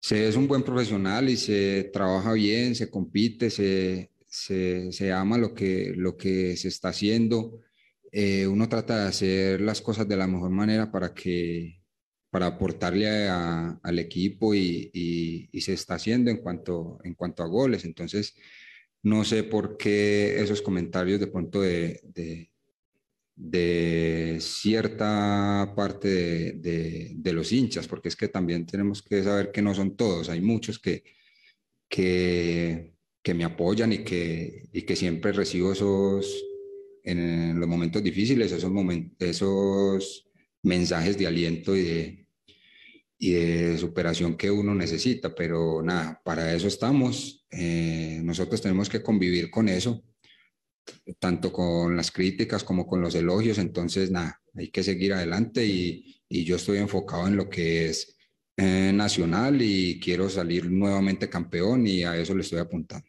se es un buen profesional y se trabaja bien, se compite, se, se, ama lo que, lo que se está haciendo. Eh, uno trata de hacer las cosas de la mejor manera para que para aportarle al equipo y, se está haciendo en cuanto, en cuanto a goles. Entonces, no sé por qué esos comentarios de pronto de, de cierta parte de, los hinchas, porque es que también tenemos que saber que no son todos, hay muchos que, que, que me apoyan y que, y que siempre recibo esos, en los momentos difíciles, esos, momentos, esos mensajes de aliento y de, y de superación que uno necesita, pero nada, para eso estamos, eh, nosotros tenemos que convivir con eso tanto con las críticas como con los elogios, entonces nada, hay que seguir adelante y, yo estoy enfocado en lo que es eh, nacional y quiero salir nuevamente campeón y a eso le estoy apuntando.